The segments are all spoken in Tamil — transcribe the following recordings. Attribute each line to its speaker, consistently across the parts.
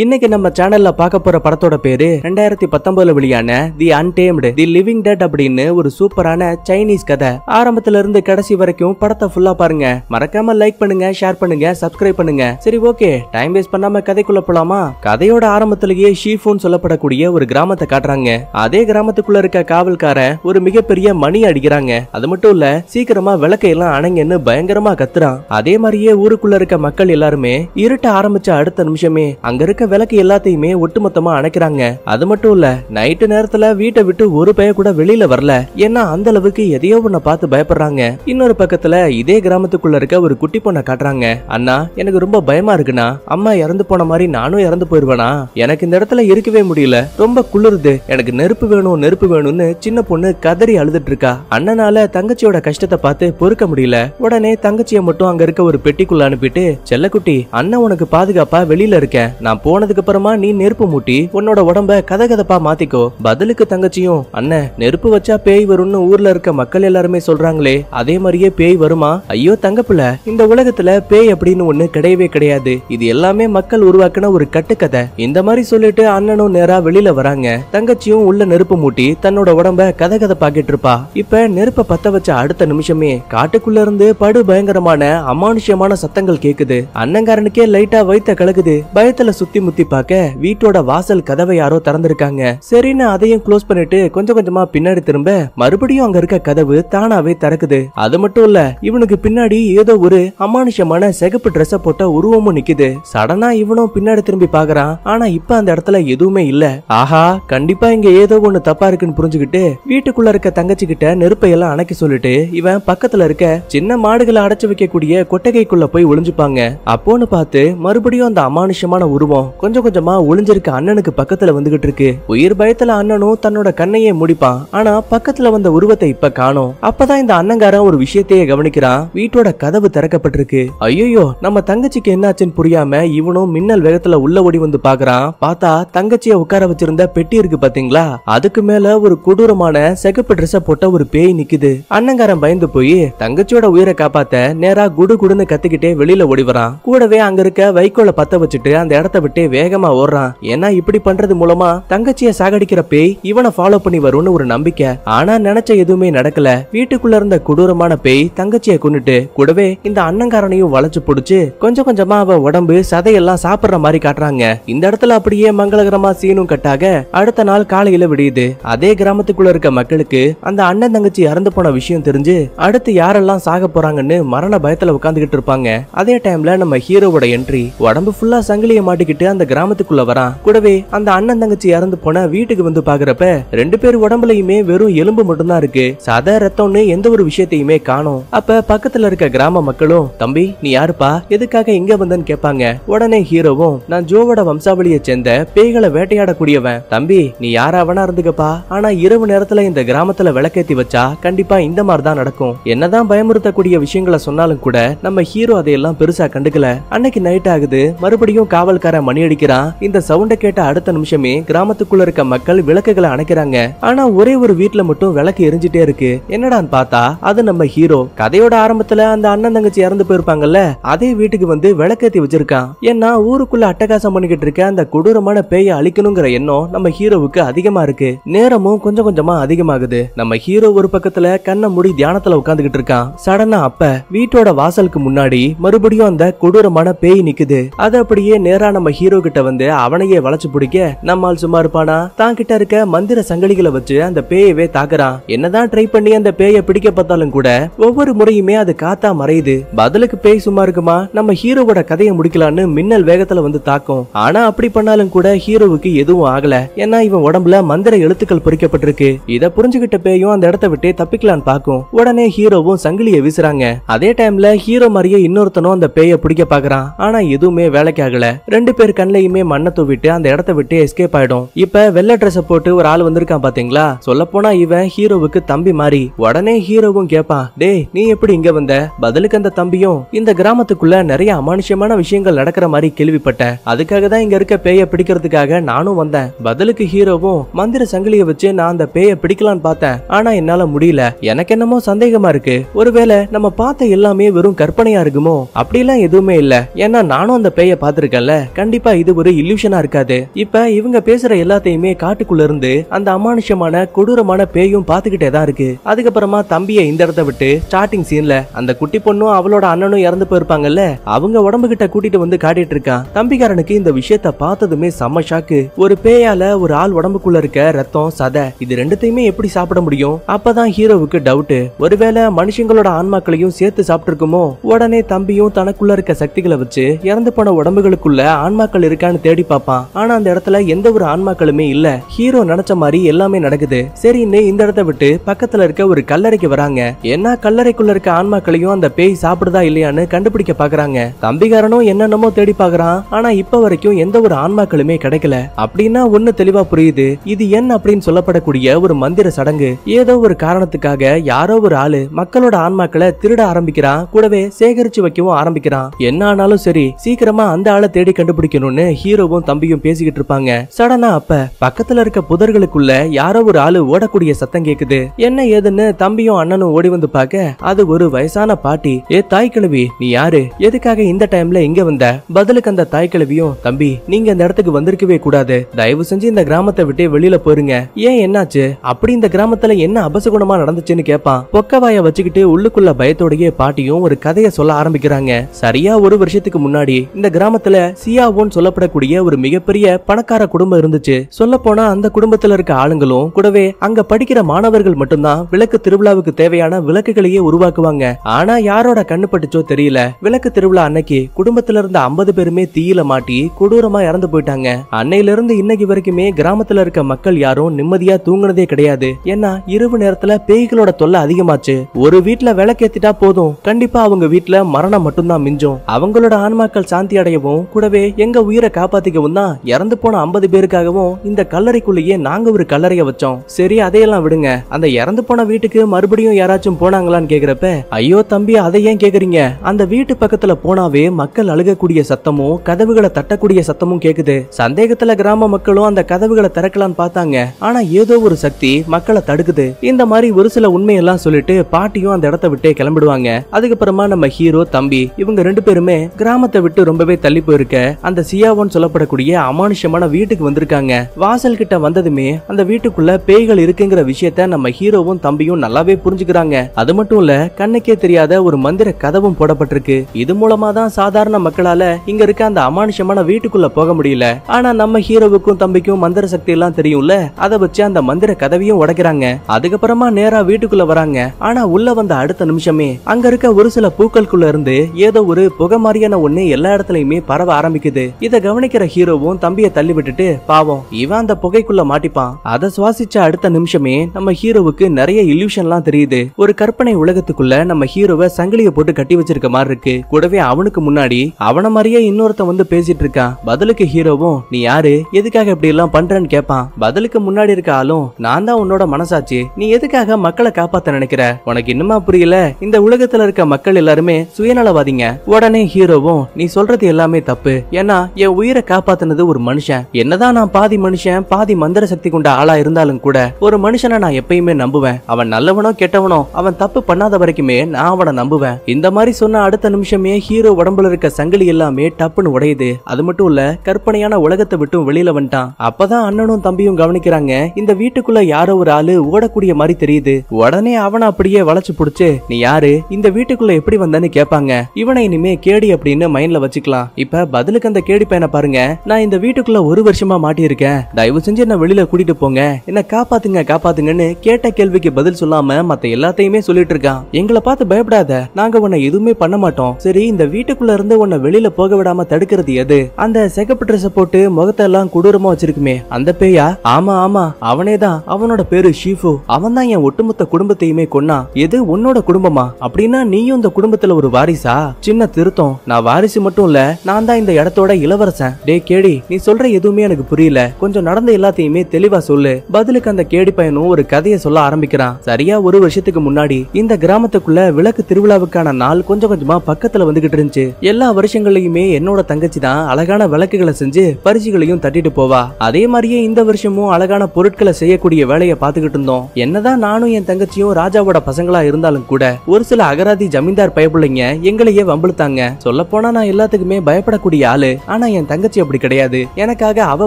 Speaker 1: இன்னைக்கு நம்ம சேனல்ல பார்க்க போற படத்தோட பேரு ரெண்டாயிரத்தி பத்தொன்பதுல வெளியான the untamed the living dead அப்படின்னு ஒரு சூப்பரான சைனீஸ் கதை ஆரம்பத்துல இருந்து கடைசி வரைக்கும் படத்தை ஃபுல்லா பாருங்க மறக்காம லைக் பண்ணுங்க ஷேர் பண்ணுங்க சப்ஸ்கிரைப் பண்ணுங்க சரி ஓகே டைம் வேஸ்ட் பண்ணாம கதைக்குள்ள போலாமா கதையோட ஆரம்பத்திலேயே ஷீஃபோன் சொல்லப்படக்கூடிய ஒரு கிராமத்தை காட்டுறாங்க அதே கிராமத்துக்குள்ள இருக்க காவல்காரன் ஒரு மிகப்பெரிய மணி அடிக்கிறாங்க அது மட்டும் இல்ல சீக்கிரமா விளக்கையெல்லாம் அணைங்கன்னு பயங்கரமா கத்துறான் அதே மாதிரியே ஊருக்குள்ள இருக்க மக்கள் எல்லாருமே இருட்ட ஆரம்பிச்ச அடுத்த நிமிஷமே அங்க இருக்க இருக்க விளக்கு எல்லாத்தையுமே ஒட்டுமொத்தமா அணைக்கிறாங்க அது மட்டும் இல்ல நைட்டு நேரத்துல வீட்டை விட்டு ஒரு பைய கூட வெளியில வரல ஏன்னா அந்த அளவுக்கு எதையோ ஒண்ண பார்த்து பயப்படுறாங்க இன்னொரு பக்கத்துல இதே கிராமத்துக்குள்ள இருக்க ஒரு குட்டி பொண்ணை காட்டுறாங்க அண்ணா எனக்கு ரொம்ப பயமா இருக்குண்ணா அம்மா இறந்து போன மாதிரி நானும் இறந்து போயிருவேனா எனக்கு இந்த இடத்துல இருக்கவே முடியல ரொம்ப குளிருது எனக்கு நெருப்பு வேணும் நெருப்பு வேணும்னு சின்ன பொண்ணு கதறி அழுதுட்டு இருக்கா அண்ணனால தங்கச்சியோட கஷ்டத்தை பார்த்து பொறுக்க முடியல உடனே தங்கச்சியை மட்டும் அங்க இருக்க ஒரு பெட்டிக்குள்ள அனுப்பிட்டு செல்லக்குட்டி அண்ணன் உனக்கு பாதுகாப்பா வெளியில இருக்கேன் நான் போனதுக்கு அப்புறமா நீ நெருப்பு மூட்டி உன்னோட உடம்ப கதகதப்பா மாத்திக்கோ பதிலுக்கு தங்கச்சியும் அண்ணன் நெருப்பு வச்சா பேய் வரும்னு ஊர்ல இருக்க மக்கள் எல்லாருமே சொல்றாங்களே அதே மாதிரியே பேய் வருமா ஐயோ தங்கப்புல இந்த உலகத்துல பேய் அப்படின்னு ஒண்ணு கிடையவே கிடையாது இது எல்லாமே மக்கள் உருவாக்கின ஒரு கட்டுக்கதை இந்த மாதிரி சொல்லிட்டு அண்ணனும் நேரா வெளியில வராங்க தங்கச்சியும் உள்ள நெருப்பு மூட்டி தன்னோட உடம்ப கதகதப்பாக்கிட்டு இருப்பா இப்ப நெருப்ப பத்த வச்ச அடுத்த நிமிஷமே காட்டுக்குள்ள இருந்து படு பயங்கரமான அமானுஷ்யமான சத்தங்கள் கேக்குது அண்ணங்காரனுக்கே லைட்டா வைத்த கலக்குது பயத்துல சுத்தி சுத்தி முத்தி பார்க்க வீட்டோட வாசல் கதவை யாரோ திறந்திருக்காங்க சரின்னு அதையும் க்ளோஸ் பண்ணிட்டு கொஞ்சம் கொஞ்சமா பின்னாடி திரும்ப மறுபடியும் அங்க இருக்க கதவு தானாவே திறக்குது அது மட்டும் இல்ல இவனுக்கு பின்னாடி ஏதோ ஒரு அமானுஷமான சிகப்பு டிரெஸ் போட்ட உருவமும் நிக்குது சடனா இவனும் பின்னாடி திரும்பி பாக்குறான் ஆனா இப்ப அந்த இடத்துல எதுவுமே இல்ல ஆஹா கண்டிப்பா இங்க ஏதோ ஒண்ணு தப்பா இருக்குன்னு புரிஞ்சுக்கிட்டு வீட்டுக்குள்ள இருக்க தங்கச்சி கிட்ட நெருப்பையெல்லாம் அணைக்க சொல்லிட்டு இவன் பக்கத்துல இருக்க சின்ன மாடுகளை அடைச்சு வைக்கக்கூடிய கொட்டகைக்குள்ள போய் ஒளிஞ்சுப்பாங்க அப்போன்னு பார்த்து மறுபடியும் அந்த அமானுஷமான உருவம் கொஞ்சம் கொஞ்சமா ஒளிஞ்சிருக்க அண்ணனுக்கு பக்கத்துல வந்துகிட்டு இருக்கு உயிர் பயத்துல அண்ணனும் தன்னோட கண்ணையே முடிப்பான் ஆனா பக்கத்துல வந்த உருவத்தை இப்ப காணும் அப்பதான் இந்த அண்ணங்காரன் ஒரு விஷயத்தையே கவனிக்கிறான் வீட்டோட கதவு திறக்கப்பட்டிருக்கு ஐயோ நம்ம தங்கச்சிக்கு என்னாச்சுன்னு புரியாம இவனும் மின்னல் வேகத்துல உள்ள ஓடி வந்து பாக்குறான் பார்த்தா தங்கச்சிய உட்கார வச்சிருந்த பெட்டி இருக்கு பாத்தீங்களா அதுக்கு மேல ஒரு கொடூரமான சிகப்பு ட்ரெஸ் போட்ட ஒரு பேய் நிக்குது அண்ணங்காரன் பயந்து போய் தங்கச்சியோட உயிரை காப்பாத்த நேரா குடு குடுன்னு கத்துக்கிட்டே வெளியில ஓடி வரான் கூடவே அங்க இருக்க வைக்கோல பத்த வச்சுட்டு அந்த இடத்த விட்டு பயந்துகிட்டே வேகமா ஓடுறான் ஏன்னா இப்படி பண்றது மூலமா தங்கச்சிய சாகடிக்கிற பேய் இவனை ஃபாலோ பண்ணி வரும்னு ஒரு நம்பிக்கை ஆனா நினைச்ச எதுவுமே நடக்கல வீட்டுக்குள்ள இருந்த கொடூரமான பேய் தங்கச்சிய கொண்டுட்டு கூடவே இந்த அண்ணங்காரனையும் வளைச்சு புடிச்சு கொஞ்சம் கொஞ்சமா அவ உடம்பு சதையெல்லாம் சாப்பிடுற மாதிரி காட்டுறாங்க இந்த இடத்துல அப்படியே மங்களகரமா சீனும் கட்டாக அடுத்த நாள் காலையில விடியுது அதே கிராமத்துக்குள்ள இருக்க மக்களுக்கு அந்த அண்ணன் தங்கச்சி இறந்து போன விஷயம் தெரிஞ்சு அடுத்து யாரெல்லாம் சாக போறாங்கன்னு மரண பயத்துல உட்காந்துகிட்டு இருப்பாங்க அதே டைம்ல நம்ம ஹீரோவோட என்ட்ரி உடம்பு ஃபுல்லா சங்கிலிய மாட்டிக்கிட்டு அந்த கிராமத்துக்குள்ள வரான் கூடவே அந்த அண்ணன் தங்கச்சி இறந்து போன வீட்டுக்கு வந்து பாக்குறப்ப ரெண்டு பேர் உடம்புலயுமே வெறும் எலும்பு மட்டும்தான் இருக்கு சத ரத்தம்னு எந்த ஒரு விஷயத்தையுமே காணும் அப்ப பக்கத்துல இருக்க கிராம மக்களும் தம்பி நீ யாருப்பா எதுக்காக இங்க வந்தன்னு கேட்பாங்க உடனே ஹீரோவும் நான் ஜோவோட வம்சாவளியை சேர்ந்த பேய்களை வேட்டையாடக்கூடியவன் தம்பி நீ யாராவனா இருந்துக்கப்பா ஆனா இரவு நேரத்துல இந்த கிராமத்துல விளக்கேத்தி வச்சா கண்டிப்பா இந்த மாதிரிதான் நடக்கும் என்னதான் பயமுறுத்தக்கூடிய விஷயங்களை சொன்னாலும் கூட நம்ம ஹீரோ அதையெல்லாம் பெருசா கண்டுக்கல அன்னைக்கு நைட் ஆகுது மறுபடியும் காவல்கார மணி மணி அடிக்கிறான் இந்த சவுண்ட கேட்ட அடுத்த நிமிஷமே கிராமத்துக்குள்ள இருக்க மக்கள் விளக்குகளை அணைக்கிறாங்க ஆனா ஒரே ஒரு வீட்டுல மட்டும் விளக்கு எரிஞ்சிட்டே இருக்கு என்னடான்னு பார்த்தா அது நம்ம ஹீரோ கதையோட ஆரம்பத்துல அந்த அண்ணன் தங்கச்சி இறந்து போயிருப்பாங்கல்ல அதே வீட்டுக்கு வந்து விளக்கேத்தி வச்சிருக்கான் ஏன்னா ஊருக்குள்ள அட்டகாசம் பண்ணிக்கிட்டு இருக்க அந்த கொடூரமான பேயை அழிக்கணுங்கிற எண்ணம் நம்ம ஹீரோவுக்கு அதிகமா இருக்கு நேரமும் கொஞ்சம் கொஞ்சமா அதிகமாகுது நம்ம ஹீரோ ஒரு பக்கத்துல கண்ணை மூடி தியானத்துல உட்காந்துகிட்டு இருக்கான் சடனா அப்ப வீட்டோட வாசலுக்கு முன்னாடி மறுபடியும் அந்த கொடூரமான பேய் நிக்குது அது அப்படியே நேரா நம்ம ஹீரோ கிட்ட வந்து அவனையே வளைச்சு பிடிக்க நம்மால் சும்மா இருப்பானா தான் கிட்ட இருக்க மந்திர சங்கிலிகளை வச்சு அந்த பேயவே தாக்குறான் என்னதான் ட்ரை பண்ணி அந்த பேய பிடிக்க பார்த்தாலும் கூட ஒவ்வொரு முறையுமே அது காத்தா மறையுது பதிலுக்கு பேய் சும்மா இருக்குமா நம்ம ஹீரோவோட கதையை முடிக்கலான்னு மின்னல் வேகத்துல வந்து தாக்கும் ஆனா அப்படி பண்ணாலும் கூட ஹீரோவுக்கு எதுவும் ஆகல ஏன்னா இவன் உடம்புல மந்திர எழுத்துக்கள் பொறிக்கப்பட்டிருக்கு இத புரிஞ்சுகிட்ட பேயும் அந்த இடத்த விட்டு தப்பிக்கலான்னு பாக்கும் உடனே ஹீரோவும் சங்கிலியை வீசுறாங்க அதே டைம்ல ஹீரோ மாதிரியே இன்னொருத்தனும் அந்த பேய பிடிக்க பாக்குறான் ஆனா எதுவுமே வேலைக்கு ஆகல ரெண்டு பேரும் எல்லார் கண்ணையுமே மண்ணை தூவிட்டு அந்த இடத்த விட்டு எஸ்கேப் ஆயிடும் இப்ப வெள்ளை ட்ரெஸ் போட்டு ஒரு ஆள் வந்திருக்கான் பாத்தீங்களா சொல்ல போனா இவன் ஹீரோவுக்கு தம்பி மாறி உடனே ஹீரோவும் கேப்பான் டே நீ எப்படி இங்க வந்த பதிலுக்கு அந்த தம்பியும் இந்த கிராமத்துக்குள்ள நிறைய அமானுஷ்யமான விஷயங்கள் நடக்கிற மாதிரி கேள்விப்பட்டேன் அதுக்காக தான் இங்க இருக்க பேய பிடிக்கிறதுக்காக நானும் வந்தேன் பதிலுக்கு ஹீரோவும் மந்திர சங்கிலியை வச்சு நான் அந்த பேய பிடிக்கலான்னு பார்த்தேன் ஆனா என்னால முடியல எனக்கு என்னமோ சந்தேகமா இருக்கு ஒருவேளை நம்ம பார்த்த எல்லாமே வெறும் கற்பனையா இருக்குமோ அப்படிலாம் எதுவுமே இல்ல ஏன்னா நானும் அந்த பேய பாத்திருக்கேன்ல கண்டிப்பா கண்டிப்பா இது ஒரு இல்யூஷனா இருக்காது இப்ப இவங்க பேசுற எல்லாத்தையுமே காட்டுக்குள்ள இருந்து அந்த அமானுஷமான கொடூரமான பேயும் பாத்துக்கிட்டே தான் இருக்கு அதுக்கப்புறமா தம்பியை இந்த இடத்த விட்டு ஸ்டார்டிங் சீன்ல அந்த குட்டி பொண்ணும் அவளோட அண்ணனும் இறந்து போயிருப்பாங்கல்ல அவங்க உடம்பு கிட்ட கூட்டிட்டு வந்து காட்டிட்டு இருக்கான் தம்பிக்காரனுக்கு இந்த விஷயத்த பார்த்ததுமே செம்ம ஷாக்கு ஒரு பேயால ஒரு ஆள் உடம்புக்குள்ள இருக்க ரத்தம் சதை இது ரெண்டுத்தையுமே எப்படி சாப்பிட முடியும் அப்பதான் ஹீரோவுக்கு டவுட் ஒருவேளை மனுஷங்களோட ஆன்மாக்களையும் சேர்த்து சாப்பிட்டு இருக்குமோ உடனே தம்பியும் தனக்குள்ள இருக்க சக்திகளை வச்சு இறந்து போன உடம்புகளுக்குள்ள ஆன்மா ஆன்மாக்கள் இருக்கான்னு தேடி பார்ப்பான் ஆனா அந்த இடத்துல எந்த ஒரு ஆன்மாக்களுமே இல்ல ஹீரோ நினைச்ச மாதிரி எல்லாமே நடக்குது சரின்னு இந்த இடத்த விட்டு பக்கத்துல இருக்க ஒரு கல்லறைக்கு வராங்க என்ன கல்லறைக்குள்ள இருக்க ஆன்மாக்களையும் அந்த பேய் சாப்பிடுதா இல்லையான்னு கண்டுபிடிக்க பாக்குறாங்க தம்பிகாரனும் என்னென்னமோ தேடி பாக்குறான் ஆனா இப்ப வரைக்கும் எந்த ஒரு ஆன்மாக்களுமே கிடைக்கல அப்படின்னா ஒண்ணு தெளிவா புரியுது இது என்ன அப்படின்னு சொல்லப்படக்கூடிய ஒரு மந்திர சடங்கு ஏதோ ஒரு காரணத்துக்காக யாரோ ஒரு ஆளு மக்களோட ஆன்மாக்களை திருட ஆரம்பிக்கிறான் கூடவே சேகரிச்சு வைக்கவும் ஆரம்பிக்கிறான் என்ன ஆனாலும் சரி சீக்கிரமா அந்த ஆளை தேடி கண்டுபிடிக்கணும் ஆரம்பிக்கணும்னு ஹீரோவும் தம்பியும் பேசிக்கிட்டு இருப்பாங்க சடனா அப்ப பக்கத்துல இருக்க புதர்களுக்குள்ள யாரோ ஒரு ஆளு ஓடக்கூடிய சத்தம் கேக்குது என்ன ஏதுன்னு தம்பியும் அண்ணனும் ஓடி வந்து பார்க்க அது ஒரு வயசான பாட்டி ஏ தாய் கிழவி நீ யாரு எதுக்காக இந்த டைம்ல இங்க வந்த பதிலுக்கு அந்த தாய் கிழவியும் தம்பி நீங்க இந்த இடத்துக்கு வந்திருக்கவே கூடாது தயவு செஞ்சு இந்த கிராமத்தை விட்டு வெளியில போயிருங்க ஏன் என்னாச்சு அப்படி இந்த கிராமத்துல என்ன அபசகுணமா நடந்துச்சுன்னு கேட்பான் பொக்கவாய வச்சுக்கிட்டு உள்ளுக்குள்ள பயத்தோடய பாட்டியும் ஒரு கதையை சொல்ல ஆரம்பிக்கிறாங்க சரியா ஒரு வருஷத்துக்கு முன்னாடி இந்த கிராமத்துல சியாவும் பணக்காரன் சொல்லப்படக்கூடிய ஒரு மிகப்பெரிய பணக்கார குடும்பம் இருந்துச்சு சொல்ல போனா அந்த குடும்பத்துல இருக்க ஆளுங்களும் கூடவே அங்க படிக்கிற மாணவர்கள் மட்டும்தான் விளக்கு திருவிழாவுக்கு தேவையான விளக்குகளையே உருவாக்குவாங்க ஆனா யாரோட கண்ணு பட்டுச்சோ தெரியல விளக்கு திருவிழா அன்னைக்கு குடும்பத்துல இருந்த ஐம்பது பேருமே தீயில மாட்டி கொடூரமா இறந்து போயிட்டாங்க அன்னையில இருந்து இன்னைக்கு வரைக்குமே கிராமத்துல இருக்க மக்கள் யாரும் நிம்மதியா தூங்குனதே கிடையாது ஏன்னா இரவு நேரத்துல பேய்களோட தொல்லை அதிகமாச்சு ஒரு வீட்டுல விளக்கேத்திட்டா போதும் கண்டிப்பா அவங்க வீட்டுல மரணம் மட்டும்தான் மிஞ்சும் அவங்களோட ஆன்மாக்கள் சாந்தி அடையவும் கூடவே எங்க உயிரை காப்பாத்திக்கவும் தான் இறந்து போன ஐம்பது பேருக்காகவும் இந்த கல்லறைக்குள்ளேயே நாங்க ஒரு கல்லறைய வச்சோம் சரி அதையெல்லாம் விடுங்க அந்த இறந்து போன வீட்டுக்கு மறுபடியும் யாராச்சும் போனாங்களான்னு கேக்குறப்ப ஐயோ தம்பி அதை ஏன் கேக்குறீங்க அந்த வீட்டு பக்கத்துல போனாவே மக்கள் அழுகக்கூடிய சத்தமும் கதவுகளை தட்டக்கூடிய சத்தமும் கேக்குது சந்தேகத்துல கிராம மக்களும் அந்த கதவுகளை திறக்கலான்னு பார்த்தாங்க ஆனா ஏதோ ஒரு சக்தி மக்களை தடுக்குது இந்த மாதிரி ஒரு சில உண்மையெல்லாம் சொல்லிட்டு பாட்டியும் அந்த இடத்த விட்டே கிளம்பிடுவாங்க அதுக்கப்புறமா நம்ம ஹீரோ தம்பி இவங்க ரெண்டு பேருமே கிராமத்தை விட்டு ரொம்பவே தள்ளி போயிருக்க அந்த சியாவோன்னு சொல்லப்படக்கூடிய அமானுஷமான வீட்டுக்கு வந்திருக்காங்க வாசல் கிட்ட வந்ததுமே அந்த வீட்டுக்குள்ள பேய்கள் இருக்குங்கிற விஷயத்த நம்ம ஹீரோவும் தம்பியும் நல்லாவே புரிஞ்சுக்கிறாங்க அது மட்டும் இல்ல கண்ணுக்கே தெரியாத ஒரு மந்திர கதவும் போடப்பட்டிருக்கு இது மூலமா தான் சாதாரண மக்களால இங்க இருக்க அந்த அமானுஷமான வீட்டுக்குள்ள போக முடியல ஆனா நம்ம ஹீரோவுக்கும் தம்பிக்கும் மந்திர சக்தி எல்லாம் தெரியும்ல அதை வச்சு அந்த மந்திர கதவையும் உடைக்கிறாங்க அதுக்கப்புறமா நேரா வீட்டுக்குள்ள வராங்க ஆனா உள்ள வந்த அடுத்த நிமிஷமே அங்க இருக்க ஒரு சில பூக்களுக்குள்ள இருந்து ஏதோ ஒரு புகை மாதிரியான ஒண்ணு எல்லா இடத்துலயுமே பரவ ஆரம்பிக்குது இதை கவனிக்கிற ஹீரோவும் தம்பியை தள்ளி விட்டுட்டு பாவம் இவன் அந்த புகைக்குள்ள மாட்டிப்பான் அதை சுவாசிச்ச அடுத்த நிமிஷமே நம்ம ஹீரோவுக்கு நிறைய இல்யூஷன்லாம் தெரியுது ஒரு கற்பனை உலகத்துக்குள்ள நம்ம ஹீரோவை சங்கிலியை போட்டு கட்டி வச்சிருக்க மாதிரி இருக்கு கூடவே அவனுக்கு முன்னாடி அவன மாதிரியே இன்னொருத்தன் வந்து பேசிட்டு இருக்கான் பதிலுக்கு ஹீரோவும் நீ யாரு எதுக்காக இப்படி எல்லாம் பண்றன்னு கேட்பான் பதிலுக்கு முன்னாடி இருக்க ஆளும் நான் தான் உன்னோட மனசாச்சு நீ எதுக்காக மக்களை காப்பாத்த நினைக்கிற உனக்கு இன்னுமா புரியல இந்த உலகத்துல இருக்க மக்கள் எல்லாருமே சுயநலவாதிங்க உடனே ஹீரோவும் நீ சொல்றது எல்லாமே தப்பு ஏன்னா என் உயிரை காப்பாத்தினது ஒரு மனுஷன் என்னதான் நான் பாதி மனுஷன் பாதி மந்திர சக்தி கொண்ட ஆளா இருந்தாலும் கூட ஒரு மனுஷனை நான் எப்பயுமே நம்புவேன் அவன் நல்லவனோ கெட்டவனோ அவன் தப்பு பண்ணாத வரைக்குமே நான் அவனை நம்புவேன் இந்த மாதிரி சொன்ன அடுத்த நிமிஷமே ஹீரோ உடம்புல இருக்க சங்கிலி எல்லாமே டப்புன்னு உடையுது அது மட்டும் இல்ல கற்பனையான உலகத்தை விட்டும் வெளியில வந்துட்டான் அப்பதான் அண்ணனும் தம்பியும் கவனிக்கிறாங்க இந்த வீட்டுக்குள்ள யாரோ ஒரு ஆளு ஓடக்கூடிய மாதிரி தெரியுது உடனே அவன அப்படியே வளைச்சு புடிச்சு நீ யாரு இந்த வீட்டுக்குள்ள எப்படி வந்தன்னு கேப்பாங்க இவனை இனிமே கேடி அப்படின்னு மைண்ட்ல வச்சுக்கலாம் இப்ப பதிலுக்கு அந்த கேடி பையனை பாருங்க நான் இந்த வீட்டுக்குள்ள ஒரு வருஷமா மாட்டியிருக்கேன் தயவு செஞ்சு என்ன வெளியில கூட்டிட்டு போங்க என்ன காப்பாத்துங்க காப்பாத்துங்கன்னு கேட்ட கேள்விக்கு பதில் சொல்லாம மத்த எல்லாத்தையுமே சொல்லிட்டு இருக்கான் எங்களை பார்த்து பயப்படாத நாங்க உன்னை எதுவுமே பண்ண மாட்டோம் சரி இந்த வீட்டுக்குள்ள இருந்து உன்னை வெளியில போக விடாம தடுக்கிறது எது அந்த செகப்பு ட்ரெஸ் போட்டு முகத்தை எல்லாம் கொடூரமா வச்சிருக்குமே அந்த பேயா ஆமா ஆமா அவனே தான் அவனோட பேரு ஷீஃபு அவன் தான் என் ஒட்டுமொத்த குடும்பத்தையுமே கொன்னா எது உன்னோட குடும்பமா அப்படின்னா நீயும் இந்த குடும்பத்துல ஒரு வாரிசா சின்ன திருத்தம் நான் வாரிசு மட்டும் இல்ல நான் தான் இந்த இடத்தோட இளவரசன் டே கேடி நீ சொல்ற எதுவுமே எனக்கு புரியல கொஞ்சம் நடந்த எல்லாத்தையுமே தெளிவா சொல்லு பதிலுக்கு அந்த கேடி பையனும் ஒரு கதையை சொல்ல ஆரம்பிக்கிறான் சரியா ஒரு வருஷத்துக்கு முன்னாடி இந்த கிராமத்துக்குள்ள விளக்கு திருவிழாவுக்கான நாள் கொஞ்சம் கொஞ்சமா பக்கத்துல வந்துகிட்டு இருந்துச்சு எல்லா வருஷங்களையுமே என்னோட தங்கச்சி தான் அழகான விளக்குகளை செஞ்சு பரிசுகளையும் தட்டிட்டு போவா அதே மாதிரியே இந்த வருஷமும் அழகான பொருட்களை செய்யக்கூடிய வேலையை பார்த்துக்கிட்டு இருந்தோம் என்னதான் நானும் என் தங்கச்சியும் ராஜாவோட பசங்களா இருந்தாலும் கூட ஒரு சில அகராதி ஜமீன்தார் பயப்பிள்ளைங்க எங்களையே வம்பிழுத்தாங்க சொல்ல போனா நான் எல்லாத்துக்குமே பயப்படக்கூடிய ஆளு ஆனா என் தங்கச்சி அப்படி கிடையாது எனக்காக அவ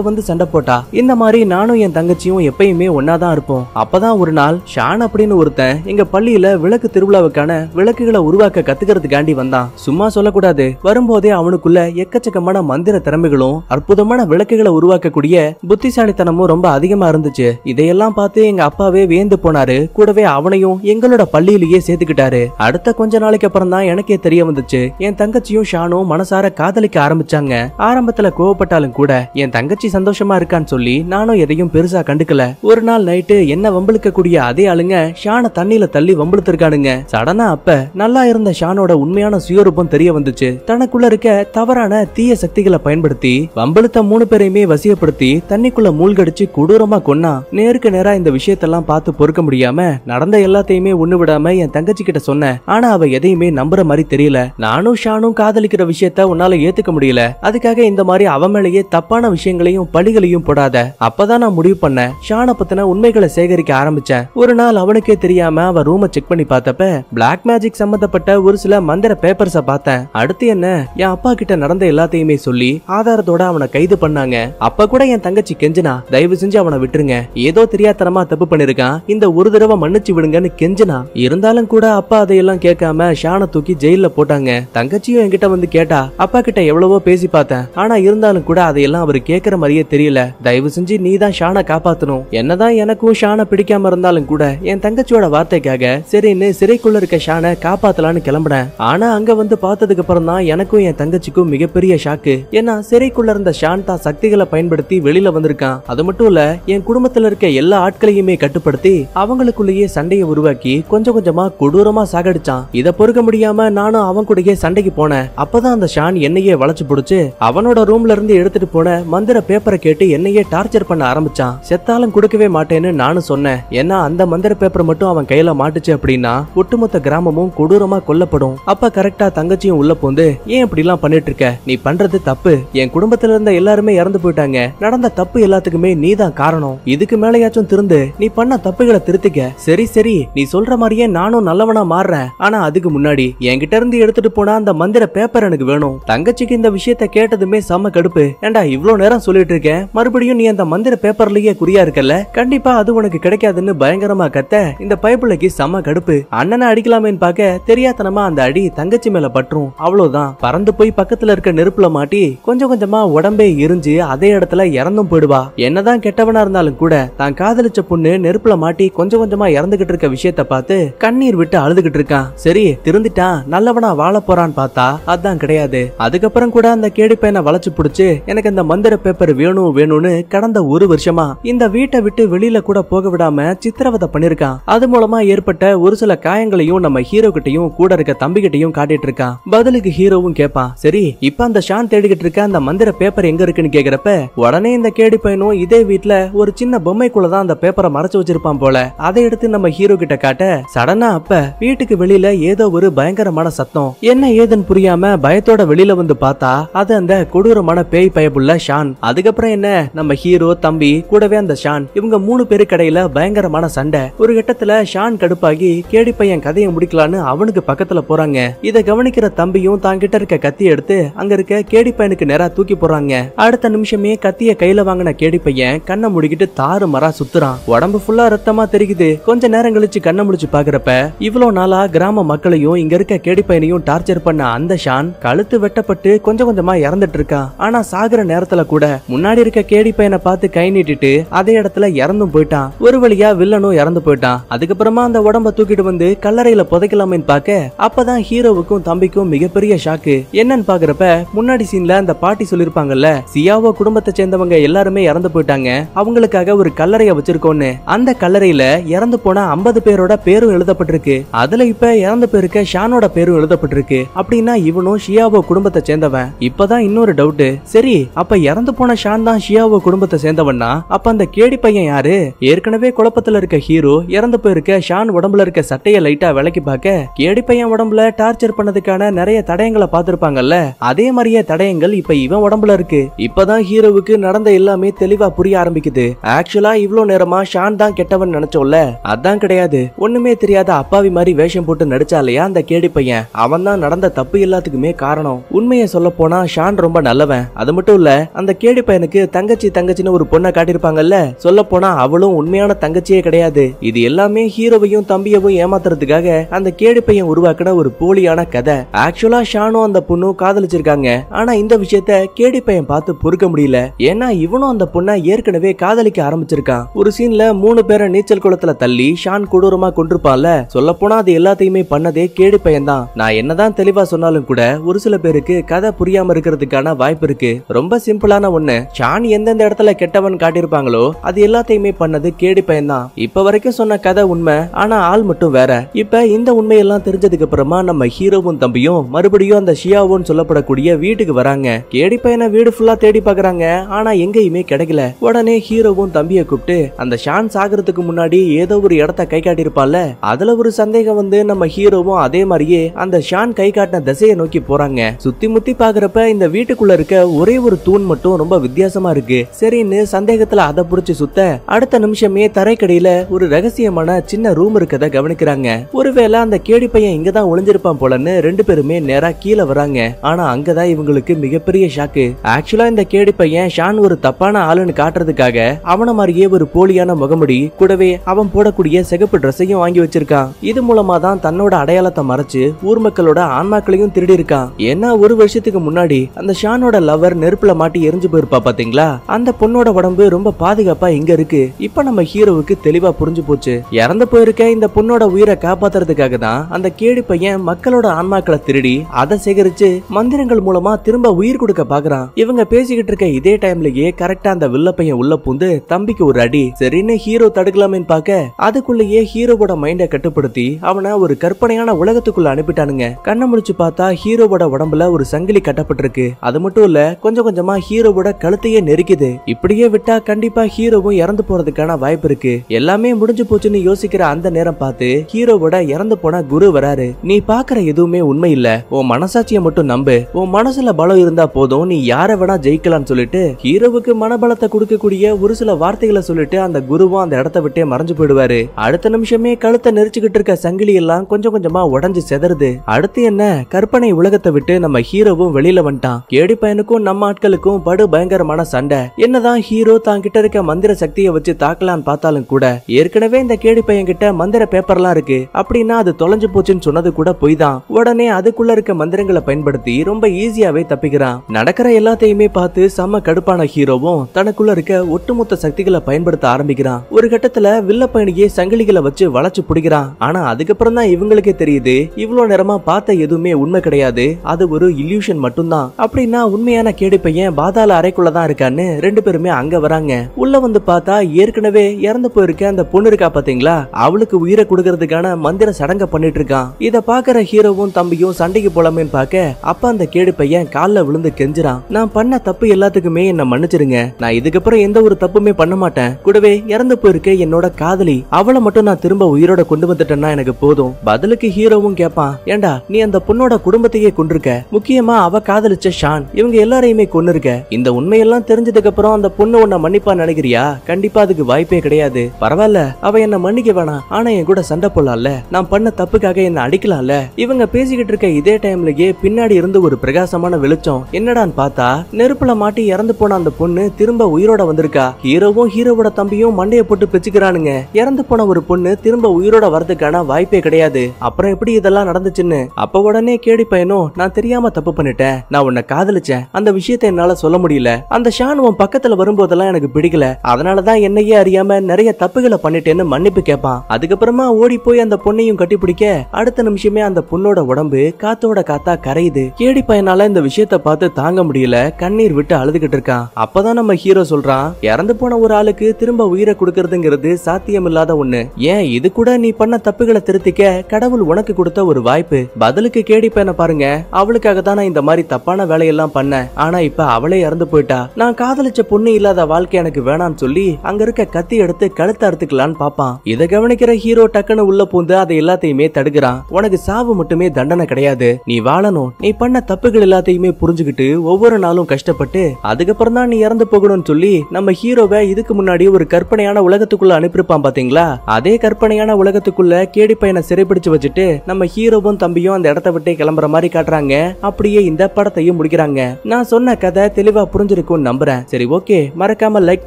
Speaker 1: வந்து சண்டை போட்டா இந்த மாதிரி நானும் என் தங்கச்சியும் எப்பயுமே ஒன்னாதான் இருப்போம் அப்பதான் ஒரு நாள் ஷான் அப்படின்னு ஒருத்தன் எங்க பள்ளியில விளக்கு திருவிழாவுக்கான விளக்குகளை உருவாக்க கத்துக்கிறதுக்காண்டி வந்தான் சும்மா சொல்லக்கூடாது வரும்போதே அவனுக்குள்ள எக்கச்சக்கமான மந்திர திறமைகளும் அற்புதமான விளக்குகளை உருவாக்கக்கூடிய புத்திசாலித்தனமும் ரொம்ப அதிகமா இருந்துச்சு இதையெல்லாம் பார்த்து எங்க அப்பாவே வியந்து போனாரு கூடவே அவனையும் எங்களோட பள்ளியிலேயே சேர்த்துக்கிட்டாரு அடுத்த கொஞ்ச நாளைக்கு அப்புறம் தான் எனக்கே தெரிய வந்துச்சு என் தங்கச்சியும் ஷானும் மனசார காதலிக்க ஆரம்பிச்சாங்க ஆரம்பத்துல கோவப்பட்டாலும் கூட என் தங்கச்சி சந்தோஷமா இருக்கான்னு சொல்லி நானும் எதையும் பெருசா கண்டுக்கல ஒரு நாள் நைட்டு என்ன வம்பிழுக்க கூடிய அதே ஆளுங்க ஷான தண்ணியில தள்ளி வம்பிழுத்திருக்கானுங்க சடனா அப்ப நல்லா இருந்த ஷானோட உண்மையான சுயரூபம் தெரிய வந்துச்சு தனக்குள்ள இருக்க தவறான தீய சக்திகளை பயன்படுத்தி வம்பிழுத்த மூணு பேரையுமே வசியப்படுத்தி தண்ணிக்குள்ள மூழ்கடிச்சு கொடூரமா கொன்னா நேருக்கு நேரா இந்த விஷயத்தெல்லாம் பார்த்து பொறுக்க முடியாம நடந்த எல்லாத்தையுமே ஒண்ணு விடாம என் தங்கச்சி கிட்ட சொன்னேன் ஆனா அவ எதையுமே நம்புற மாதிரி தெரியல நானும் ஷானும் காதலிக்கிற விஷயத்த உன்னால ஏத்துக்க முடியல அதுக்கு எனக்காக இந்த மாதிரி அவமேலேயே தப்பான விஷயங்களையும் பழிகளையும் போடாத அப்பதான் நான் முடிவு பண்ணேன் ஷானை பத்தின உண்மைகளை சேகரிக்க ஆரம்பிச்சேன் ஒரு நாள் அவனுக்கே தெரியாம அவன் ரூம செக் பண்ணி பார்த்தப்ப பிளாக் மேஜிக் சம்பந்தப்பட்ட ஒரு சில மந்திர பேப்பர்ஸ பார்த்தேன் அடுத்து என்ன என் அப்பா கிட்ட நடந்த எல்லாத்தையுமே சொல்லி ஆதாரத்தோட அவனை கைது பண்ணாங்க அப்ப கூட என் தங்கச்சி கெஞ்சனா தயவு செஞ்சு அவனை விட்டுருங்க ஏதோ தெரியாதனமா தப்பு பண்ணிருக்கான் இந்த ஒரு தடவை மன்னிச்சு விடுங்கன்னு கெஞ்சினா இருந்தாலும் கூட அப்பா அதையெல்லாம் கேட்காம ஷானை தூக்கி ஜெயில போட்டாங்க தங்கச்சியும் என்கிட்ட வந்து கேட்டா அப்பா கிட்ட எவ்வளவோ பேசி பார்த்தேன் பார்த்தேன் ஆனா இருந்தாலும் கூட அதையெல்லாம் அவர் கேட்கற மாதிரியே தெரியல தயவு செஞ்சு நீ தான் ஷானை காப்பாத்தணும் என்னதான் எனக்கும் ஷானை பிடிக்காம இருந்தாலும் கூட என் தங்கச்சியோட வார்த்தைக்காக சரின்னு சிறைக்குள்ள இருக்க ஷானை காப்பாத்தலான்னு கிளம்புனேன் ஆனா அங்க வந்து பார்த்ததுக்கு அப்புறம் தான் எனக்கும் என் தங்கச்சிக்கும் மிகப்பெரிய ஷாக்கு ஏன்னா சிறைக்குள்ள இருந்த ஷான் தான் சக்திகளை பயன்படுத்தி வெளியில வந்திருக்கான் அது மட்டும் இல்ல என் குடும்பத்துல இருக்க எல்லா ஆட்களையுமே கட்டுப்படுத்தி அவங்களுக்குள்ளேயே சண்டையை உருவாக்கி கொஞ்சம் கொஞ்சமா கொடூரமா சாகடிச்சான் இதை பொறுக்க முடியாம நானும் அவன் கூடயே சண்டைக்கு போனேன் அப்பதான் அந்த ஷான் என்னையே வளைச்சு பிடிச்சு அவனோட ரூம்ல இருந்து எடுத்துட்டு போன மந்திர பேப்பரை கேட்டு என்னையே டார்ச்சர் பண்ண ஆரம்பிச்சான் செத்தாலும் கொடுக்கவே மாட்டேன்னு நானும் சொன்னேன் ஏன்னா அந்த மந்திர பேப்பர் மட்டும் அவன் கையில மாட்டுச்சு அப்படின்னா ஒட்டுமொத்த கிராமமும் கொடூரமா கொல்லப்படும் அப்ப கரெக்டா தங்கச்சியும் உள்ள போந்து ஏன் இப்படி எல்லாம் பண்ணிட்டு இருக்க நீ பண்றது தப்பு என் குடும்பத்துல இருந்த எல்லாருமே இறந்து போயிட்டாங்க நடந்த தப்பு எல்லாத்துக்குமே நீ தான் காரணம் இதுக்கு மேலயாச்சும் திருந்து நீ பண்ண தப்புகளை திருத்திக்க சரி சரி நீ சொல்ற மாதிரியே நானும் நல்லவனா மாறுறேன் ஆனா அதுக்கு முன்னாடி என்கிட்ட இருந்து எடுத்துட்டு போனா அந்த மந்திர பேப்பர் எனக்கு வேணும் தங்கச்சிக்கு இந்த விஷயத்த கே கேட்டதுமே செம்ம கடுப்பு ஏண்டா இவ்வளவு நேரம் சொல்லிட்டு இருக்கேன் மறுபடியும் நீ அந்த மந்திர பேப்பர்லயே குறியா இருக்கல கண்டிப்பா அது உனக்கு கிடைக்காதுன்னு பயங்கரமா கத்த இந்த பைப்பிள்ளைக்கு செம்ம கடுப்பு அண்ணனை அடிக்கலாமேன்னு பாக்க தெரியாதனமா அந்த அடி தங்கச்சி மேல பற்றும் அவ்வளவுதான் பறந்து போய் பக்கத்துல இருக்க நெருப்புல மாட்டி கொஞ்சம் கொஞ்சமா உடம்பே எரிஞ்சு அதே இடத்துல இறந்தும் போயிடுவா என்னதான் கெட்டவனா இருந்தாலும் கூட தான் காதலிச்ச பொண்ணு நெருப்புல மாட்டி கொஞ்சம் கொஞ்சமா இறந்துகிட்டு இருக்க விஷயத்த பார்த்து கண்ணீர் விட்டு அழுதுகிட்டு இருக்கான் சரி திருந்துட்டான் நல்லவனா வாழ போறான்னு பார்த்தா அதான் கிடையாது அதுக்கப்புறம் கூட அந்த கேடு இப்படிப்ப என்ன வளைச்சு பிடிச்சு எனக்கு இந்த மந்திர பேப்பர் வேணும் வேணும்னு கடந்த ஒரு வருஷமா இந்த வீட்டை விட்டு வெளியில கூட போக விடாம சித்திரவதை பண்ணிருக்கான் அது மூலமா ஏற்பட்ட ஒரு சில காயங்களையும் நம்ம ஹீரோ கிட்டையும் கூட இருக்க தம்பி கிட்டையும் காட்டிட்டு இருக்கான் பதிலுக்கு ஹீரோவும் கேப்பான் சரி இப்ப அந்த ஷான் தேடிக்கிட்டு இருக்க அந்த மந்திர பேப்பர் எங்க இருக்குன்னு கேக்குறப்ப உடனே இந்த கேடி பையனும் இதே வீட்டுல ஒரு சின்ன பொம்மைக்குள்ளதான் அந்த பேப்பரை மறைச்சு வச்சிருப்பான் போல அதை எடுத்து நம்ம ஹீரோ கிட்ட காட்ட சடனா அப்ப வீட்டுக்கு வெளியில ஏதோ ஒரு பயங்கரமான சத்தம் என்ன ஏதுன்னு புரியாம பயத்தோட வெளியில வந்து பார்த்தா அது அந்த கொடூரமான பேய் பயப்புள்ள ஷான் அதுக்கப்புறம் என்ன நம்ம ஹீரோ தம்பி கூடவே அந்த ஷான் இவங்க மூணு பேரு கடையில பயங்கரமான சண்டை ஒரு கட்டத்துல ஷான் கடுப்பாகி கேடி பையன் கதையை முடிக்கலான்னு அவனுக்கு பக்கத்துல போறாங்க இத கவனிக்கிற தம்பியும் தான் கிட்ட இருக்க கத்தி எடுத்து அங்க இருக்க கேடி பையனுக்கு நேரா தூக்கி போறாங்க அடுத்த நிமிஷமே கத்திய கையில வாங்கின கேடி பையன் கண்ணை முடிக்கிட்டு தாறு மரா சுத்துறான் உடம்பு ஃபுல்லா ரத்தமா தெரிக்குது கொஞ்ச நேரம் கழிச்சு கண்ணை முடிச்சு பாக்குறப்ப இவ்வளவு நாளா கிராம மக்களையும் இங்க இருக்க கேடி பையனையும் டார்ச்சர் பண்ண அந்த ஷான் கழுத்து வெட்டப்பட்டு கொஞ்சம் கொஞ்சமா இறந்து நடந்துட்டு இருக்கான் ஆனா சாகுற நேரத்துல கூட முன்னாடி இருக்க கேடி பையனை பார்த்து கை நீட்டிட்டு அதே இடத்துல இறந்தும் போயிட்டான் ஒரு வழியா வில்லனும் இறந்து போயிட்டான் அதுக்கப்புறமா அந்த உடம்ப தூக்கிட்டு வந்து கல்லறையில புதைக்கலாமே பாக்க அப்பதான் ஹீரோவுக்கும் தம்பிக்கும் மிகப்பெரிய ஷாக்கு என்னன்னு பாக்குறப்ப முன்னாடி சீன்ல அந்த பாட்டி சொல்லிருப்பாங்கல்ல சியாவோ குடும்பத்தை சேர்ந்தவங்க எல்லாருமே இறந்து போயிட்டாங்க அவங்களுக்காக ஒரு கல்லறைய வச்சிருக்கோம்னு அந்த கல்லறையில இறந்து போன ஐம்பது பேரோட பேரும் எழுதப்பட்டிருக்கு அதுல இப்ப இறந்து போயிருக்க ஷானோட பேரும் எழுதப்பட்டிருக்கு அப்படின்னா இவனும் ஷியாவோ குடும்பத்தை சேர்ந்தவன் இப்பதான் இன்னொரு டவுட்டு சரி அப்ப இறந்து போன ஷான் தான் ஷியாவோ குடும்பத்தை சேர்ந்தவன்னா அப்ப அந்த கேடி பையன் யாரு ஏற்கனவே குழப்பத்துல இருக்க ஹீரோ இறந்து போயிருக்க ஷான் உடம்புல இருக்க சட்டையை லைட்டா விளக்கி பார்க்க கேடி பையன் உடம்புல டார்ச்சர் பண்ணதுக்கான நிறைய தடயங்களை பார்த்திருப்பாங்கல்ல அதே மாதிரியே தடயங்கள் இப்ப இவன் உடம்புல இருக்கு இப்பதான் ஹீரோவுக்கு நடந்த எல்லாமே தெளிவா புரிய ஆரம்பிக்குது ஆக்சுவலா இவ்வளவு நேரமா ஷான் தான் கெட்டவன் நினைச்சோம்ல அதான் கிடையாது ஒண்ணுமே தெரியாத அப்பாவி மாதிரி வேஷம் போட்டு நடிச்சா அந்த கேடி பையன் அவன் தான் நடந்த தப்பு எல்லாத்துக்குமே காரணம் உண்மையை சொல்ல போனா ஷான் ஜான் ரொம்ப நல்லவன் அது மட்டும் இல்ல அந்த கேடி பையனுக்கு தங்கச்சி தங்கச்சின்னு ஒரு பொண்ணை காட்டியிருப்பாங்கல்ல சொல்ல போனா அவளும் உண்மையான தங்கச்சியே கிடையாது இது எல்லாமே ஹீரோவையும் தம்பியவும் ஏமாத்துறதுக்காக அந்த கேடி பையன் உருவாக்கின ஒரு போலியான கதை ஆக்சுவலா ஷானும் அந்த பொண்ணும் காதலிச்சிருக்காங்க ஆனா இந்த விஷயத்த கேடி பையன் பார்த்து பொறுக்க முடியல ஏன்னா இவனும் அந்த பொண்ணை ஏற்கனவே காதலிக்க ஆரம்பிச்சிருக்கான் ஒரு சீன்ல மூணு பேரை நீச்சல் குளத்துல தள்ளி ஷான் கொடூரமா கொண்டிருப்பான்ல சொல்ல போனா அது எல்லாத்தையுமே பண்ணதே கேடி பையன் தான் நான் என்னதான் தெளிவா சொன்னாலும் கூட ஒரு சில பேருக்கு கதை புரியாம இருக்கிறது பண்றதுக்கான வாய்ப்பு இருக்கு ரொம்ப சிம்பிளான ஒண்ணு சாணி எந்தெந்த இடத்துல கெட்டவன் காட்டிருப்பாங்களோ அது எல்லாத்தையுமே பண்ணது கேடி பையன் தான் இப்ப வரைக்கும் சொன்ன கதை உண்மை ஆனா ஆள் மட்டும் வேற இப்ப இந்த உண்மையெல்லாம் தெரிஞ்சதுக்கு அப்புறமா நம்ம ஹீரோவும் தம்பியும் மறுபடியும் அந்த ஷியாவோன்னு சொல்லப்படக்கூடிய வீட்டுக்கு வராங்க கேடி பையனை வீடு ஃபுல்லா தேடி பாக்குறாங்க ஆனா எங்கேயுமே கிடைக்கல உடனே ஹீரோவும் தம்பிய கூப்பிட்டு அந்த ஷான் சாகிறதுக்கு முன்னாடி ஏதோ ஒரு இடத்த கை காட்டியிருப்பால அதுல ஒரு சந்தேகம் வந்து நம்ம ஹீரோவும் அதே மாதிரியே அந்த ஷான் கை காட்டின திசையை நோக்கி போறாங்க சுத்தி முத்தி பாக்குறப்ப இந்த வீட்டுக்குள்ள இருக்க ஒரே ஒரு தூண் மட்டும் ரொம்ப வித்தியாசமா இருக்கு சரின்னு சந்தேகத்துல அதை புடிச்சு சுத்த அடுத்த நிமிஷமே தரைக்கடையில ஒரு ரகசியமான சின்ன ரூம் இருக்கத கவனிக்கிறாங்க ஒருவேளை அந்த கேடி பையன் இங்கதான் ஒளிஞ்சிருப்பான் போலன்னு ரெண்டு பேருமே நேரா கீழே வராங்க ஆனா அங்கதான் இவங்களுக்கு மிகப்பெரிய ஷாக்கு ஆக்சுவலா இந்த கேடி பையன் ஷான் ஒரு தப்பான ஆளுன்னு காட்டுறதுக்காக அவன மாதிரியே ஒரு போலியான முகமுடி கூடவே அவன் போடக்கூடிய சிகப்பு ட்ரெஸ்ஸையும் வாங்கி வச்சிருக்கான் இது மூலமா தான் தன்னோட அடையாளத்தை மறைச்சு ஊர் மக்களோட ஆன்மாக்களையும் திருடி இருக்கான் ஏன்னா ஒரு வருஷத்துக்கு முன்னாடி அந்த ஷானோட லவர் நெருப்புல மாட்டி எரிஞ்சு போயிருப்பா பாத்தீங்களா அந்த பொண்ணோட உடம்பு ரொம்ப பாதுகாப்பா இங்க இருக்கு இப்ப நம்ம ஹீரோவுக்கு தெளிவா புரிஞ்சு போச்சு இறந்து போயிருக்க இந்த பொண்ணோட உயிரை காப்பாத்துறதுக்காக தான் அந்த கேடு பையன் மக்களோட ஆன்மாக்களை திருடி அதை சேகரிச்சு மந்திரங்கள் மூலமா திரும்ப உயிர் கொடுக்க பாக்குறான் இவங்க பேசிக்கிட்டு இருக்க இதே டைம்லயே கரெக்டா அந்த வில்ல பையன் உள்ள பூந்து தம்பிக்கு ஒரு அடி சரின்னு ஹீரோ தடுக்கலாமேன்னு பாக்க அதுக்குள்ளேயே ஹீரோவோட மைண்டை கட்டுப்படுத்தி அவனை ஒரு கற்பனையான உலகத்துக்குள்ள அனுப்பிட்டானுங்க கண்ணை முடிச்சு பார்த்தா ஹீரோவோட உடம்புல ஒரு சங்கிலி கட்டப்பட்டிருக்கு இருக்கு அது மட்டும் இல்ல கொஞ்சம் கொஞ்சமா ஹீரோவோட கழுத்தையே நெருக்குது இப்படியே விட்டா கண்டிப்பா ஹீரோவும் இறந்து போறதுக்கான வாய்ப்பு இருக்கு எல்லாமே முடிஞ்சு போச்சுன்னு யோசிக்கிற அந்த நேரம் பார்த்து ஹீரோவோட இறந்து போன குரு வராரு நீ பாக்குற எதுவுமே உண்மை இல்ல உன் மனசாட்சிய மட்டும் நம்பு உன் மனசுல பலம் இருந்தா போதும் நீ யார வேணா ஜெயிக்கலாம்னு சொல்லிட்டு ஹீரோவுக்கு மனபலத்தை கொடுக்கக்கூடிய ஒரு சில வார்த்தைகளை சொல்லிட்டு அந்த குருவும் அந்த இடத்த விட்டே மறைஞ்சு போயிடுவாரு அடுத்த நிமிஷமே கழுத்தை நெரிச்சுக்கிட்டு இருக்க சங்கிலி எல்லாம் கொஞ்சம் கொஞ்சமா உடஞ்சு செதறது அடுத்து என்ன கற்பனை உலகத்தை விட்டு நம்ம ஹீரோவும் வெளியில வந்துட்டான் தான் கேடி பையனுக்கும் நம்ம ஆட்களுக்கும் படு பயங்கரமான சண்டை என்னதான் ஹீரோ தான் இருக்க மந்திர சக்தியை வச்சு தாக்கலான்னு பார்த்தாலும் கூட ஏற்கனவே இந்த கேடி பையன் கிட்ட மந்திர பேப்பர்லாம் இருக்கு அப்படின்னா அது தொலைஞ்சு போச்சுன்னு சொன்னது கூட பொய் தான் உடனே அதுக்குள்ள இருக்க மந்திரங்களை பயன்படுத்தி ரொம்ப ஈஸியாவே தப்பிக்கிறான் நடக்கிற எல்லாத்தையுமே பார்த்து செம கடுப்பான ஹீரோவும் தனக்குள்ள இருக்க ஒட்டுமொத்த சக்திகளை பயன்படுத்த ஆரம்பிக்கிறான் ஒரு கட்டத்துல வில்ல பயணியை சங்கிலிகளை வச்சு வளைச்சு பிடிக்கிறான் ஆனா அதுக்கப்புறம் தான் இவங்களுக்கே தெரியுது இவ்வளவு நேரமா பார்த்த எதுவுமே உண்மை கிடையாது அது ஒரு இல்யூஷன் மட்டும்தான் அப்படின்னா உண்மையான கேடு பையன் பாதாள அறைக்குள்ள தான் இருக்கான்னு ரெண்டு பேருமே அங்க வராங்க உள்ள வந்து பார்த்தா ஏற்கனவே இறந்து போயிருக்க அந்த பொண்ணு இருக்கா பாத்தீங்களா அவளுக்கு உயிரை கொடுக்கறதுக்கான மந்திர சடங்க பண்ணிட்டு இருக்கான் இத பாக்குற ஹீரோவும் தம்பியும் சண்டைக்கு போலாமே பாக்க அப்ப அந்த கேடு பையன் கால்ல விழுந்து கெஞ்சிரான் நான் பண்ண தப்பு எல்லாத்துக்குமே என்ன மன்னிச்சிருங்க நான் இதுக்கப்புறம் எந்த ஒரு தப்புமே பண்ண மாட்டேன் கூடவே இறந்து போயிருக்க என்னோட காதலி அவளை மட்டும் நான் திரும்ப உயிரோட கொண்டு வந்துட்டேன்னா எனக்கு போதும் பதிலுக்கு ஹீரோவும் கேட்பான் ஏண்டா நீ அந்த பொண்ணோட குடும்பத்தையே கொண்டிருக்க முக்கியமா அவ காதலிச்ச ஷான் இவங்க எல்லாரையுமே கொன்னிருக்க இந்த உண்மையெல்லாம் தெரிஞ்சதுக்கு அப்புறம் அந்த பொண்ணு உன்னை மன்னிப்பா நினைக்கிறியா கண்டிப்பா அதுக்கு வாய்ப்பே கிடையாது பரவாயில்ல அவ என்ன மன்னிக்க வேணாம் ஆனா என் கூட சண்டை போடலாம்ல நான் பண்ண தப்புக்காக என்ன அடிக்கலாம்ல இவங்க பேசிக்கிட்டு இருக்க இதே டைம்லயே பின்னாடி இருந்து ஒரு பிரகாசமான வெளிச்சம் என்னடான்னு பார்த்தா நெருப்புல மாட்டி இறந்து போன அந்த பொண்ணு திரும்ப உயிரோட வந்திருக்கா ஹீரோவும் ஹீரோவோட தம்பியும் மண்டையை போட்டு பிச்சுக்கிறானுங்க இறந்து போன ஒரு பொண்ணு திரும்ப உயிரோட வரதுக்கான வாய்ப்பே கிடையாது அப்புறம் எப்படி இதெல்லாம் நடந்துச்சுன்னு அப்ப உடனே கேடி பையனும் நான் தெரியாம தப்பு பண்ணிட்டேன் நான் உன்னை காதலிச்சேன் அந்த விஷயத்தை என்னால சொல்ல முடியல அந்த ஷான் உன் பக்கத்துல வரும்போதெல்லாம் எனக்கு பிடிக்கல அதனாலதான் என்னையே அறியாம நிறைய தப்புகளை பண்ணிட்டேன்னு மன்னிப்பு கேட்பான் அதுக்கப்புறமா ஓடி போய் அந்த பொண்ணையும் பிடிக்க அடுத்த நிமிஷமே அந்த பொண்ணோட உடம்பு காத்தோட காத்தா கரையுது கேடி பையனால இந்த விஷயத்த பார்த்து தாங்க முடியல கண்ணீர் விட்டு அழுதுகிட்டு இருக்கான் அப்பதான் நம்ம ஹீரோ சொல்றான் இறந்து போன ஒரு ஆளுக்கு திரும்ப உயிரை கொடுக்கறதுங்கிறது சாத்தியம் இல்லாத ஒண்ணு ஏன் இது கூட நீ பண்ண தப்புகளை திருத்திக்க கடவுள் உனக்கு கொடுத்த ஒரு வாய்ப்பு பதிலுக்கு கேடி பையனை பாருங்க அவளுக்காக தான் இந்த மாதிரி தப்பான வேலையெல்லாம் பண்ணேன் ஆனா இப்ப அவளே இறந்து போயிட்டா நான் காதலிச்ச பொண்ணு இல்லாத வாழ்க்கை எனக்கு வேணாம்னு சொல்லி அங்க இருக்க கத்தி எடுத்து கழுத்தை அறுத்துக்கலான்னு பாப்பான் இதை கவனிக்கிற ஹீரோ டக்குன்னு உள்ள பூந்து அதை எல்லாத்தையுமே தடுக்கிறான் உனக்கு சாவு மட்டுமே தண்டனை கிடையாது நீ வாழணும் நீ பண்ண தப்புகள் எல்லாத்தையுமே புரிஞ்சுக்கிட்டு ஒவ்வொரு நாளும் கஷ்டப்பட்டு அதுக்கப்புறம் தான் நீ இறந்து போகணும்னு சொல்லி நம்ம ஹீரோவை இதுக்கு முன்னாடி ஒரு கற்பனையான உலகத்துக்குள்ள அனுப்பியிருப்பான் பாத்தீங்களா அதே கற்பனையான உலகத்துக்குள்ள கேடி பையனை சிறைப்பிடிச்சு வச்சுட்டு நம்ம ஹீரோவும் தம்பியும் அந்த இடத்த விட்டு கிளம்புற மாதிரி காட்டுறாங்க அப்படியே இந்த படத்தையும் முடிக்கிறாங்க நான் சொன்ன கதை தெளிவா புரிஞ்சிருக்கும் நம்புறேன் சரி ஓகே மறக்காம லைக்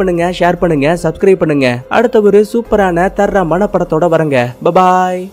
Speaker 1: பண்ணுங்க ஷேர் பண்ணுங்க சப்ஸ்கிரைப் பண்ணுங்க அடுத்த ஒரு சூப்பரான தர்ற மனப்படத்தோட வரங்க பபாய்